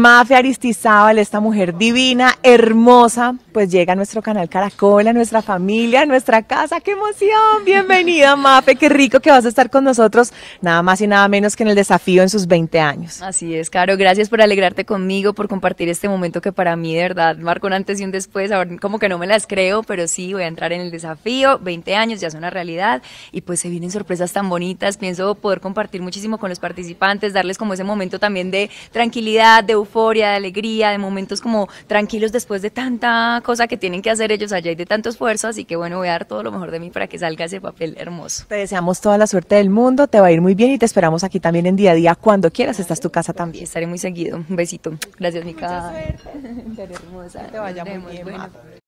Mafia Aristizábal, esta mujer divina, hermosa, pues llega a nuestro canal Caracol, a nuestra familia, a nuestra casa. ¡Qué emoción! Bienvenida, Mafe. Qué rico que vas a estar con nosotros, nada más y nada menos que en el desafío en sus 20 años. Así es, Caro. Gracias por alegrarte conmigo, por compartir este momento que para mí, de verdad, marcó un antes y un después. Ahora, como que no me las creo, pero sí, voy a entrar en el desafío. 20 años ya es una realidad y pues se vienen sorpresas tan bonitas. Pienso poder compartir muchísimo con los participantes, darles como ese momento también de tranquilidad, de euforia, de alegría, de momentos como tranquilos después de tanta cosa que tienen que hacer ellos allá y de tanto esfuerzo, así que bueno, voy a dar todo lo mejor de mí para que salga ese papel hermoso. Te deseamos toda la suerte del mundo, te va a ir muy bien y te esperamos aquí también en día a día cuando quieras, estás tu casa también. Estaré muy seguido, un besito. Gracias, Mica. Mucha suerte. te vaya muy bien.